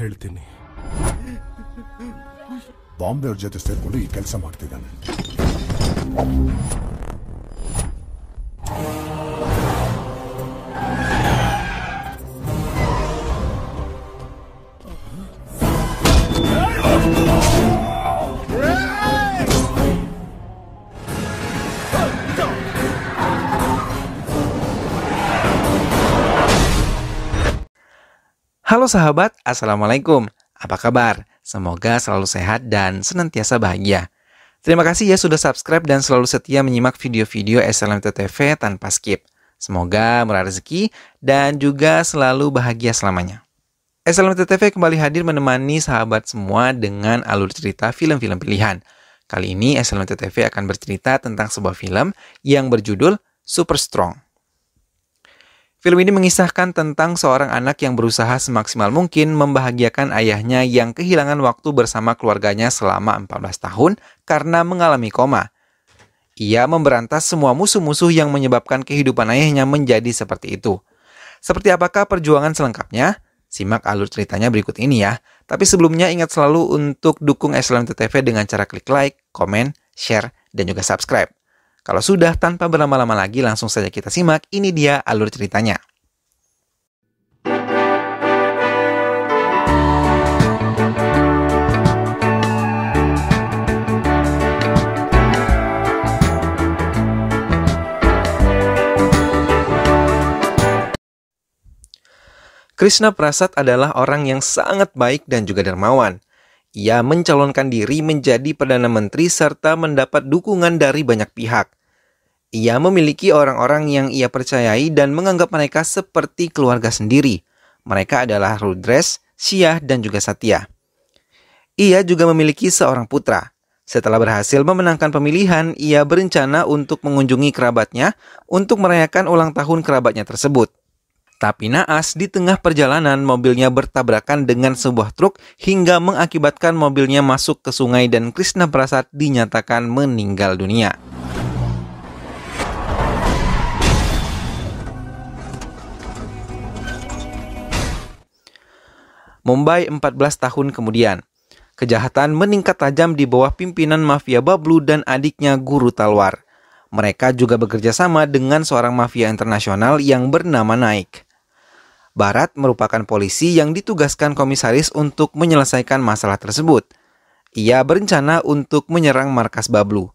ಹೇಳ್ತೀನಿ ಬಾಂಬೆ ಅವ್ರ ಜೊತೆ ಸೇರಿಕೊಂಡು ಈ ಕೆಲಸ ಮಾಡ್ತಿದ್ದಾನೆ Halo sahabat, Assalamualaikum. Apa kabar? Semoga selalu sehat dan senantiasa bahagia. Terima kasih ya sudah subscribe dan selalu setia menyimak video-video TV tanpa skip. Semoga murah rezeki dan juga selalu bahagia selamanya. TV kembali hadir menemani sahabat semua dengan alur cerita film-film pilihan. Kali ini TV akan bercerita tentang sebuah film yang berjudul Super Strong. Film ini mengisahkan tentang seorang anak yang berusaha semaksimal mungkin membahagiakan ayahnya yang kehilangan waktu bersama keluarganya selama 14 tahun karena mengalami koma. Ia memberantas semua musuh-musuh yang menyebabkan kehidupan ayahnya menjadi seperti itu. Seperti apakah perjuangan selengkapnya? Simak alur ceritanya berikut ini ya. Tapi sebelumnya ingat selalu untuk dukung SLMT TV dengan cara klik like, komen, share, dan juga subscribe. Kalau sudah, tanpa berlama-lama lagi langsung saja kita simak, ini dia alur ceritanya. Krishna Prasad adalah orang yang sangat baik dan juga dermawan. Ia mencalonkan diri menjadi Perdana Menteri serta mendapat dukungan dari banyak pihak. Ia memiliki orang-orang yang ia percayai dan menganggap mereka seperti keluarga sendiri. Mereka adalah Rudres, Syiah, dan juga Satya. Ia juga memiliki seorang putra, setelah berhasil memenangkan pemilihan, ia berencana untuk mengunjungi kerabatnya untuk merayakan ulang tahun kerabatnya tersebut. Tapi naas, di tengah perjalanan mobilnya bertabrakan dengan sebuah truk hingga mengakibatkan mobilnya masuk ke sungai dan Krishna Prasad dinyatakan meninggal dunia. Mumbai 14 tahun kemudian. Kejahatan meningkat tajam di bawah pimpinan mafia Bablu dan adiknya Guru Talwar. Mereka juga bekerja sama dengan seorang mafia internasional yang bernama Naik. Barat merupakan polisi yang ditugaskan komisaris untuk menyelesaikan masalah tersebut. Ia berencana untuk menyerang markas Bablu.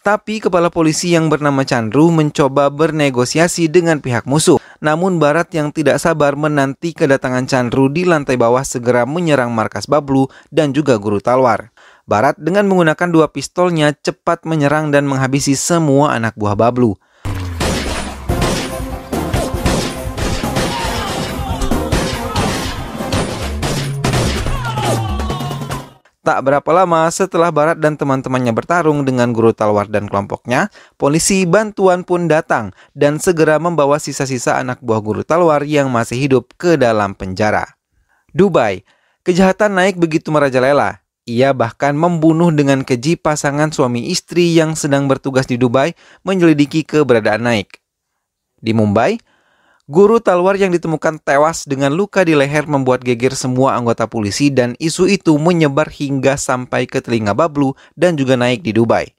Tapi kepala polisi yang bernama Chandru mencoba bernegosiasi dengan pihak musuh. Namun Barat yang tidak sabar menanti kedatangan Chandru di lantai bawah segera menyerang markas Bablu dan juga guru Talwar. Barat dengan menggunakan dua pistolnya cepat menyerang dan menghabisi semua anak buah Bablu. Tak berapa lama setelah Barat dan teman-temannya bertarung dengan Guru Talwar dan kelompoknya, polisi bantuan pun datang dan segera membawa sisa-sisa anak buah Guru Talwar yang masih hidup ke dalam penjara. Dubai, kejahatan naik begitu merajalela. Ia bahkan membunuh dengan keji pasangan suami istri yang sedang bertugas di Dubai menyelidiki keberadaan Naik. Di Mumbai, Guru Talwar yang ditemukan tewas dengan luka di leher membuat geger semua anggota polisi dan isu itu menyebar hingga sampai ke telinga Bablu dan juga naik di Dubai.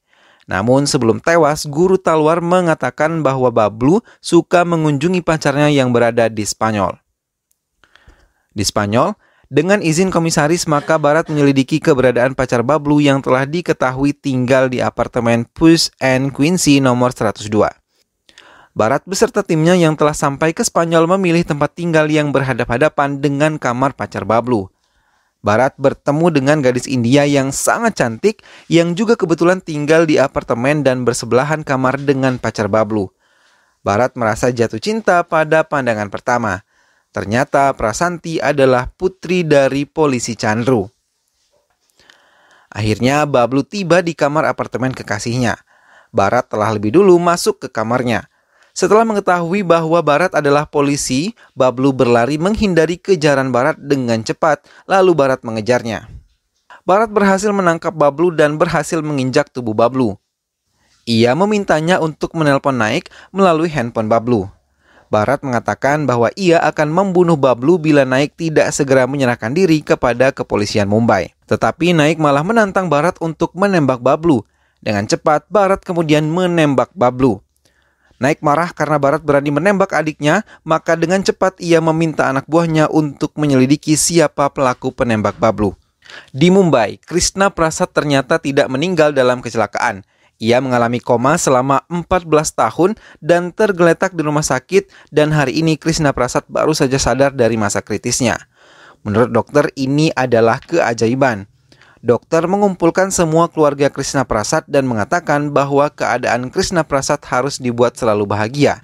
Namun sebelum tewas, Guru Talwar mengatakan bahwa Bablu suka mengunjungi pacarnya yang berada di Spanyol. Di Spanyol, dengan izin komisaris maka Barat menyelidiki keberadaan pacar Bablu yang telah diketahui tinggal di apartemen Puss and Quincy nomor 102. Barat beserta timnya yang telah sampai ke Spanyol memilih tempat tinggal yang berhadap-hadapan dengan kamar pacar Bablu. Barat bertemu dengan gadis India yang sangat cantik yang juga kebetulan tinggal di apartemen dan bersebelahan kamar dengan pacar Bablu. Barat merasa jatuh cinta pada pandangan pertama. Ternyata Prasanti adalah putri dari polisi Chandru. Akhirnya Bablu tiba di kamar apartemen kekasihnya. Barat telah lebih dulu masuk ke kamarnya. Setelah mengetahui bahwa Barat adalah polisi, Bablu berlari menghindari kejaran Barat dengan cepat, lalu Barat mengejarnya. Barat berhasil menangkap Bablu dan berhasil menginjak tubuh Bablu. Ia memintanya untuk menelpon Naik melalui handphone Bablu. Barat mengatakan bahwa ia akan membunuh Bablu bila Naik tidak segera menyerahkan diri kepada kepolisian Mumbai. Tetapi Naik malah menantang Barat untuk menembak Bablu. Dengan cepat, Barat kemudian menembak Bablu. Naik marah karena Barat berani menembak adiknya, maka dengan cepat ia meminta anak buahnya untuk menyelidiki siapa pelaku penembak Bablu. Di Mumbai, Krishna Prasad ternyata tidak meninggal dalam kecelakaan. Ia mengalami koma selama 14 tahun dan tergeletak di rumah sakit dan hari ini Krishna Prasad baru saja sadar dari masa kritisnya. Menurut dokter, ini adalah keajaiban. Dokter mengumpulkan semua keluarga Krishna Prasad dan mengatakan bahwa keadaan Krishna Prasad harus dibuat selalu bahagia.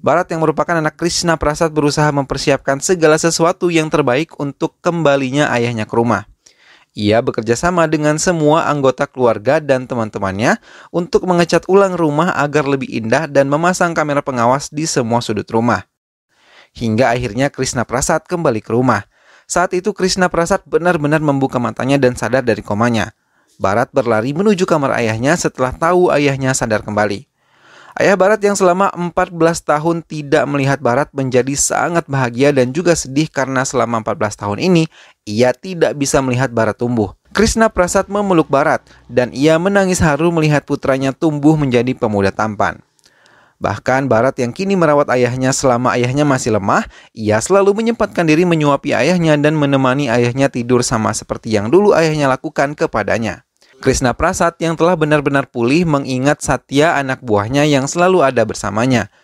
Barat yang merupakan anak Krishna Prasad berusaha mempersiapkan segala sesuatu yang terbaik untuk kembalinya ayahnya ke rumah. Ia bekerja sama dengan semua anggota keluarga dan teman-temannya untuk mengecat ulang rumah agar lebih indah dan memasang kamera pengawas di semua sudut rumah. Hingga akhirnya Krishna Prasad kembali ke rumah. Saat itu Krishna Prasad benar-benar membuka matanya dan sadar dari komanya. Barat berlari menuju kamar ayahnya setelah tahu ayahnya sadar kembali. Ayah Barat yang selama 14 tahun tidak melihat Barat menjadi sangat bahagia dan juga sedih karena selama 14 tahun ini ia tidak bisa melihat Barat tumbuh. Krishna Prasad memeluk Barat dan ia menangis haru melihat putranya tumbuh menjadi pemuda tampan. Bahkan Barat yang kini merawat ayahnya selama ayahnya masih lemah, ia selalu menyempatkan diri menyuapi ayahnya dan menemani ayahnya tidur sama seperti yang dulu ayahnya lakukan kepadanya. Krishna Prasad yang telah benar-benar pulih mengingat Satya anak buahnya yang selalu ada bersamanya.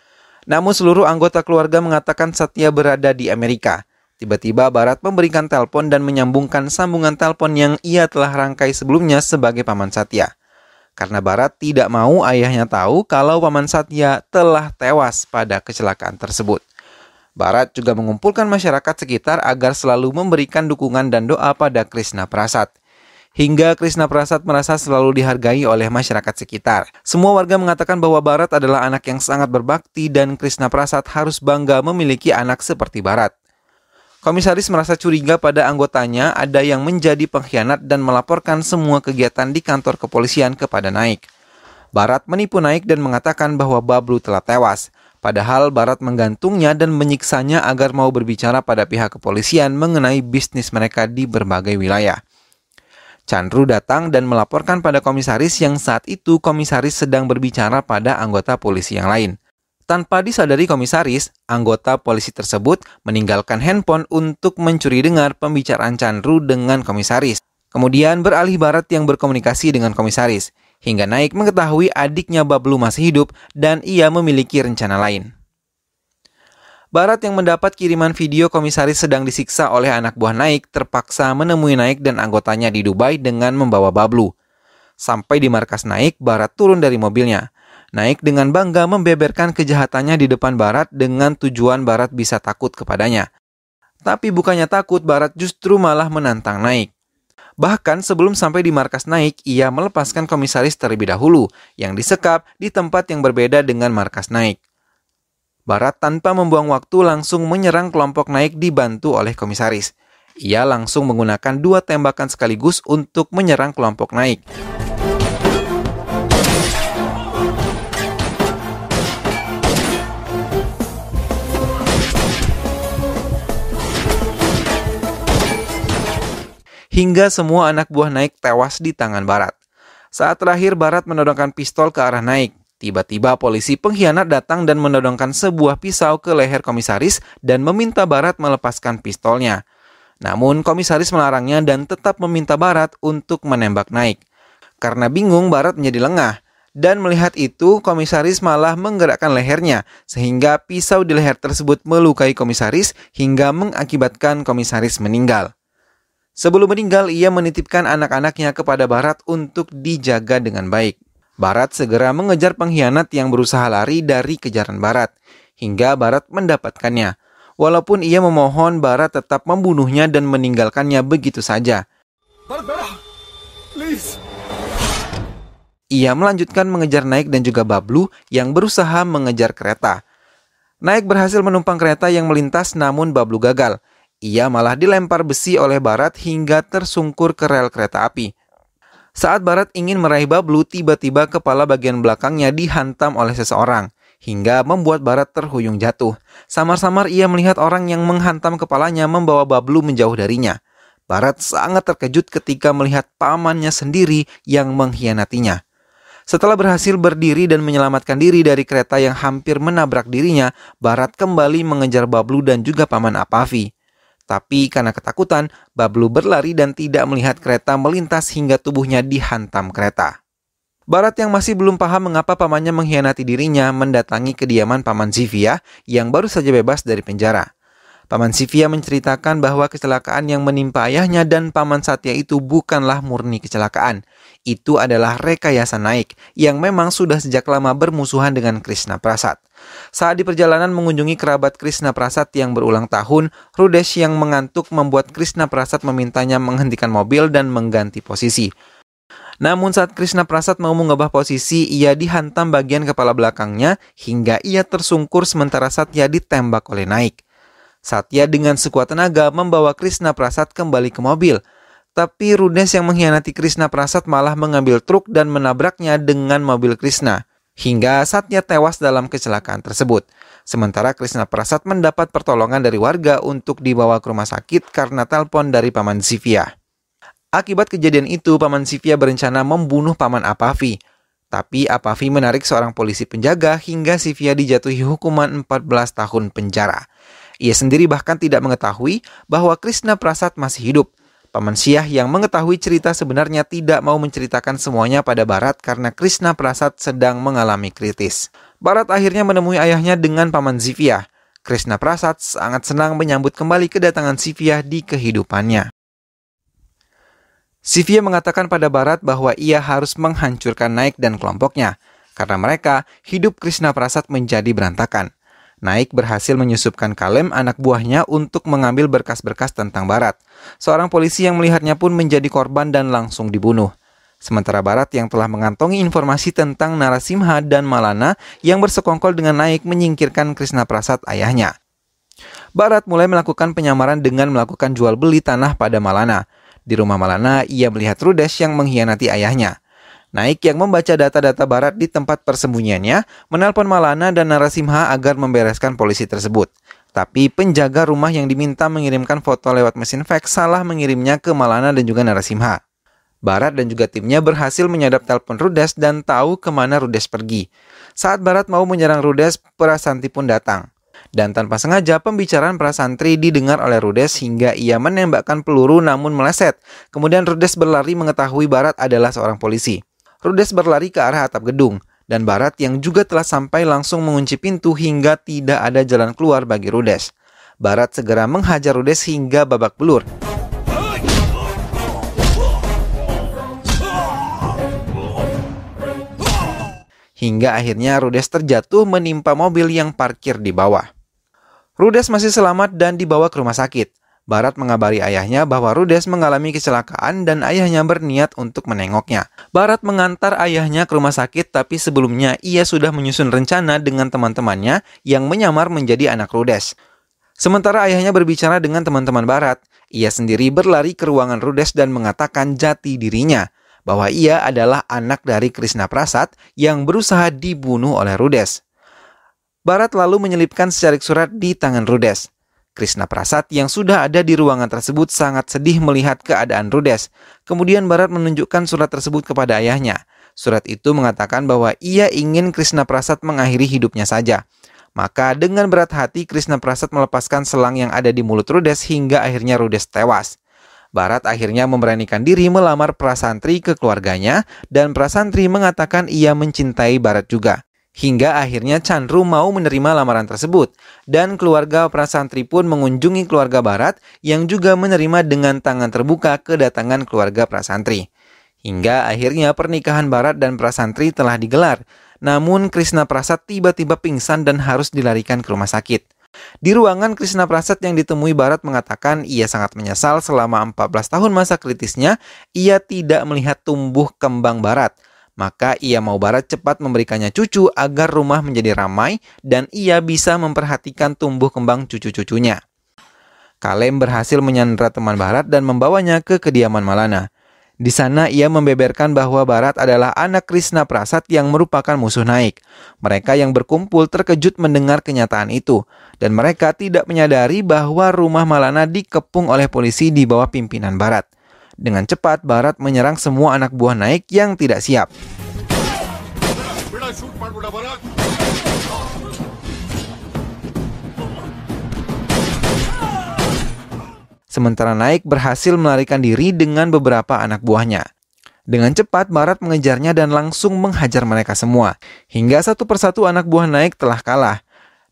Namun seluruh anggota keluarga mengatakan Satya berada di Amerika. Tiba-tiba Barat memberikan telepon dan menyambungkan sambungan telepon yang ia telah rangkai sebelumnya sebagai paman Satya karena Barat tidak mau ayahnya tahu kalau Paman Satya telah tewas pada kecelakaan tersebut. Barat juga mengumpulkan masyarakat sekitar agar selalu memberikan dukungan dan doa pada Krishna Prasad. Hingga Krishna Prasad merasa selalu dihargai oleh masyarakat sekitar. Semua warga mengatakan bahwa Barat adalah anak yang sangat berbakti dan Krishna Prasad harus bangga memiliki anak seperti Barat. Komisaris merasa curiga pada anggotanya ada yang menjadi pengkhianat dan melaporkan semua kegiatan di kantor kepolisian kepada Naik. Barat menipu Naik dan mengatakan bahwa Bablu telah tewas. Padahal Barat menggantungnya dan menyiksanya agar mau berbicara pada pihak kepolisian mengenai bisnis mereka di berbagai wilayah. Chandru datang dan melaporkan pada komisaris yang saat itu komisaris sedang berbicara pada anggota polisi yang lain. Tanpa disadari komisaris, anggota polisi tersebut meninggalkan handphone untuk mencuri dengar pembicaraan Chandru dengan komisaris. Kemudian beralih Barat yang berkomunikasi dengan komisaris, hingga Naik mengetahui adiknya Bablu masih hidup dan ia memiliki rencana lain. Barat yang mendapat kiriman video komisaris sedang disiksa oleh anak buah Naik terpaksa menemui Naik dan anggotanya di Dubai dengan membawa Bablu. Sampai di markas Naik, Barat turun dari mobilnya. Naik dengan bangga membeberkan kejahatannya di depan Barat dengan tujuan Barat bisa takut kepadanya. Tapi bukannya takut, Barat justru malah menantang Naik. Bahkan sebelum sampai di markas Naik, ia melepaskan komisaris terlebih dahulu yang disekap di tempat yang berbeda dengan markas Naik. Barat tanpa membuang waktu langsung menyerang kelompok Naik dibantu oleh komisaris. Ia langsung menggunakan dua tembakan sekaligus untuk menyerang kelompok Naik. hingga semua anak buah Naik tewas di tangan Barat. Saat terakhir Barat menodongkan pistol ke arah Naik. Tiba-tiba polisi pengkhianat datang dan menodongkan sebuah pisau ke leher komisaris dan meminta Barat melepaskan pistolnya. Namun komisaris melarangnya dan tetap meminta Barat untuk menembak Naik. Karena bingung Barat menjadi lengah dan melihat itu komisaris malah menggerakkan lehernya sehingga pisau di leher tersebut melukai komisaris hingga mengakibatkan komisaris meninggal. Sebelum meninggal, ia menitipkan anak-anaknya kepada Barat untuk dijaga dengan baik. Barat segera mengejar pengkhianat yang berusaha lari dari kejaran Barat, hingga Barat mendapatkannya. Walaupun ia memohon, Barat tetap membunuhnya dan meninggalkannya begitu saja. Ia melanjutkan mengejar Naik dan juga Bablu yang berusaha mengejar kereta. Naik berhasil menumpang kereta yang melintas namun Bablu gagal. Ia malah dilempar besi oleh Barat hingga tersungkur ke rel kereta api. Saat Barat ingin meraih Bablu, tiba-tiba kepala bagian belakangnya dihantam oleh seseorang hingga membuat Barat terhuyung jatuh. Samar-samar ia melihat orang yang menghantam kepalanya membawa Bablu menjauh darinya. Barat sangat terkejut ketika melihat pamannya sendiri yang mengkhianatinya. Setelah berhasil berdiri dan menyelamatkan diri dari kereta yang hampir menabrak dirinya, Barat kembali mengejar Bablu dan juga paman Apavi. Tapi karena ketakutan, Bablu berlari dan tidak melihat kereta melintas hingga tubuhnya dihantam kereta. Barat yang masih belum paham mengapa pamannya mengkhianati dirinya mendatangi kediaman paman Zivia yang baru saja bebas dari penjara. Paman Sivia menceritakan bahwa kecelakaan yang menimpa ayahnya dan paman Satya itu bukanlah murni kecelakaan. Itu adalah rekayasa naik yang memang sudah sejak lama bermusuhan dengan Krishna Prasad. Saat di perjalanan mengunjungi kerabat Krishna Prasad yang berulang tahun, Rudesh yang mengantuk membuat Krishna Prasad memintanya menghentikan mobil dan mengganti posisi. Namun saat Krishna Prasad mau mengubah posisi, ia dihantam bagian kepala belakangnya hingga ia tersungkur sementara Satya ditembak oleh Naik. Satya dengan sekuat tenaga membawa Krishna Prasad kembali ke mobil. Tapi Rudes yang mengkhianati Krishna Prasad malah mengambil truk dan menabraknya dengan mobil Krishna hingga saatnya tewas dalam kecelakaan tersebut. Sementara Krishna Prasad mendapat pertolongan dari warga untuk dibawa ke rumah sakit karena telpon dari paman Sivia. Akibat kejadian itu, paman Sivia berencana membunuh paman Apavi. Tapi Apavi menarik seorang polisi penjaga hingga Sivia dijatuhi hukuman 14 tahun penjara. Ia sendiri bahkan tidak mengetahui bahwa Krishna Prasad masih hidup. Paman Syiah yang mengetahui cerita sebenarnya tidak mau menceritakan semuanya pada Barat karena Krishna Prasad sedang mengalami kritis. Barat akhirnya menemui ayahnya dengan Paman Ziviah. Krishna Prasad sangat senang menyambut kembali kedatangan Ziviah di kehidupannya. Sivia mengatakan pada Barat bahwa ia harus menghancurkan Naik dan kelompoknya. Karena mereka, hidup Krishna Prasad menjadi berantakan. Naik berhasil menyusupkan Kalem anak buahnya untuk mengambil berkas-berkas tentang Barat. Seorang polisi yang melihatnya pun menjadi korban dan langsung dibunuh. Sementara Barat yang telah mengantongi informasi tentang Narasimha dan Malana yang bersekongkol dengan Naik menyingkirkan Krishna Prasad ayahnya. Barat mulai melakukan penyamaran dengan melakukan jual beli tanah pada Malana. Di rumah Malana, ia melihat Rudesh yang mengkhianati ayahnya. Naik yang membaca data-data Barat di tempat persembunyiannya menelpon Malana dan Narasimha agar membereskan polisi tersebut. Tapi penjaga rumah yang diminta mengirimkan foto lewat mesin fax salah mengirimnya ke Malana dan juga Narasimha. Barat dan juga timnya berhasil menyadap telepon Rudes dan tahu kemana Rudes pergi. Saat Barat mau menyerang Rudes, Prasanti pun datang. Dan tanpa sengaja pembicaraan Prasanti didengar oleh Rudes hingga ia menembakkan peluru namun meleset. Kemudian Rudes berlari mengetahui Barat adalah seorang polisi. Rudes berlari ke arah atap gedung, dan Barat yang juga telah sampai langsung mengunci pintu hingga tidak ada jalan keluar bagi Rudes. Barat segera menghajar Rudes hingga babak belur. Hingga akhirnya Rudes terjatuh menimpa mobil yang parkir di bawah. Rudes masih selamat dan dibawa ke rumah sakit. Barat mengabari ayahnya bahwa Rudes mengalami kecelakaan dan ayahnya berniat untuk menengoknya. Barat mengantar ayahnya ke rumah sakit tapi sebelumnya ia sudah menyusun rencana dengan teman-temannya yang menyamar menjadi anak Rudes. Sementara ayahnya berbicara dengan teman-teman Barat, ia sendiri berlari ke ruangan Rudes dan mengatakan jati dirinya bahwa ia adalah anak dari Krishna Prasad yang berusaha dibunuh oleh Rudes. Barat lalu menyelipkan secarik surat di tangan Rudes. Krishna Prasad yang sudah ada di ruangan tersebut sangat sedih melihat keadaan Rudes. Kemudian Barat menunjukkan surat tersebut kepada ayahnya. Surat itu mengatakan bahwa ia ingin Krishna Prasad mengakhiri hidupnya saja. Maka dengan berat hati Krishna Prasad melepaskan selang yang ada di mulut Rudes hingga akhirnya Rudes tewas. Barat akhirnya memberanikan diri melamar Prasantri ke keluarganya dan Prasantri mengatakan ia mencintai Barat juga. Hingga akhirnya Chandru mau menerima lamaran tersebut. Dan keluarga Prasantri pun mengunjungi keluarga Barat yang juga menerima dengan tangan terbuka kedatangan keluarga Prasantri. Hingga akhirnya pernikahan Barat dan Prasantri telah digelar. Namun Krishna Prasad tiba-tiba pingsan dan harus dilarikan ke rumah sakit. Di ruangan Krishna Prasad yang ditemui Barat mengatakan ia sangat menyesal selama 14 tahun masa kritisnya ia tidak melihat tumbuh kembang Barat maka ia mau Barat cepat memberikannya cucu agar rumah menjadi ramai dan ia bisa memperhatikan tumbuh kembang cucu-cucunya. Kalem berhasil menyandra teman Barat dan membawanya ke kediaman Malana. Di sana ia membeberkan bahwa Barat adalah anak Krishna Prasad yang merupakan musuh naik. Mereka yang berkumpul terkejut mendengar kenyataan itu dan mereka tidak menyadari bahwa rumah Malana dikepung oleh polisi di bawah pimpinan Barat. Dengan cepat, Barat menyerang semua anak buah naik yang tidak siap. Sementara Naik berhasil melarikan diri dengan beberapa anak buahnya. Dengan cepat, Barat mengejarnya dan langsung menghajar mereka semua. Hingga satu persatu anak buah Naik telah kalah.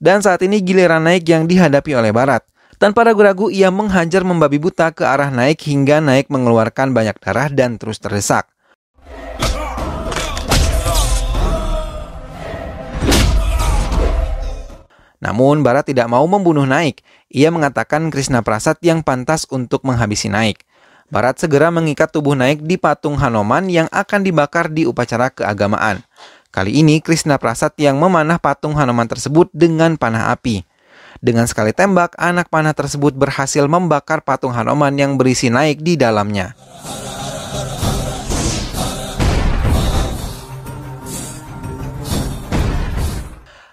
Dan saat ini giliran Naik yang dihadapi oleh Barat. Tanpa ragu-ragu ia menghajar membabi buta ke arah naik hingga naik mengeluarkan banyak darah dan terus terdesak. Namun Barat tidak mau membunuh Naik. Ia mengatakan Krishna Prasad yang pantas untuk menghabisi Naik. Barat segera mengikat tubuh Naik di patung Hanoman yang akan dibakar di upacara keagamaan. Kali ini Krishna Prasad yang memanah patung Hanoman tersebut dengan panah api. Dengan sekali tembak, anak panah tersebut berhasil membakar patung Hanoman yang berisi naik di dalamnya.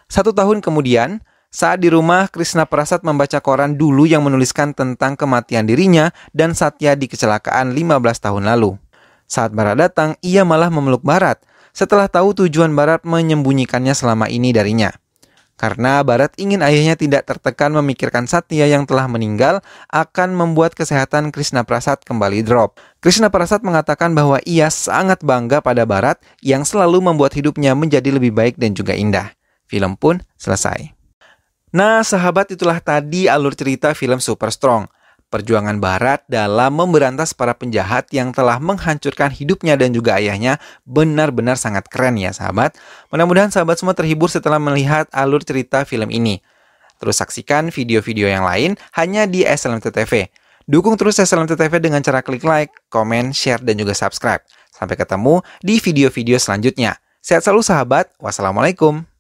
Satu tahun kemudian, saat di rumah, Krishna Prasad membaca koran dulu yang menuliskan tentang kematian dirinya dan Satya di kecelakaan 15 tahun lalu. Saat Barat datang, ia malah memeluk Barat setelah tahu tujuan Barat menyembunyikannya selama ini darinya. Karena Barat ingin ayahnya tidak tertekan memikirkan Satya yang telah meninggal akan membuat kesehatan Krishna Prasad kembali drop. Krishna Prasad mengatakan bahwa ia sangat bangga pada Barat yang selalu membuat hidupnya menjadi lebih baik dan juga indah. Film pun selesai. Nah, sahabat itulah tadi alur cerita film Super Strong. Perjuangan Barat dalam memberantas para penjahat yang telah menghancurkan hidupnya dan juga ayahnya benar-benar sangat keren ya sahabat. Mudah-mudahan sahabat semua terhibur setelah melihat alur cerita film ini. Terus saksikan video-video yang lain hanya di TV. Dukung terus TV dengan cara klik like, komen, share, dan juga subscribe. Sampai ketemu di video-video selanjutnya. Sehat selalu sahabat, wassalamualaikum.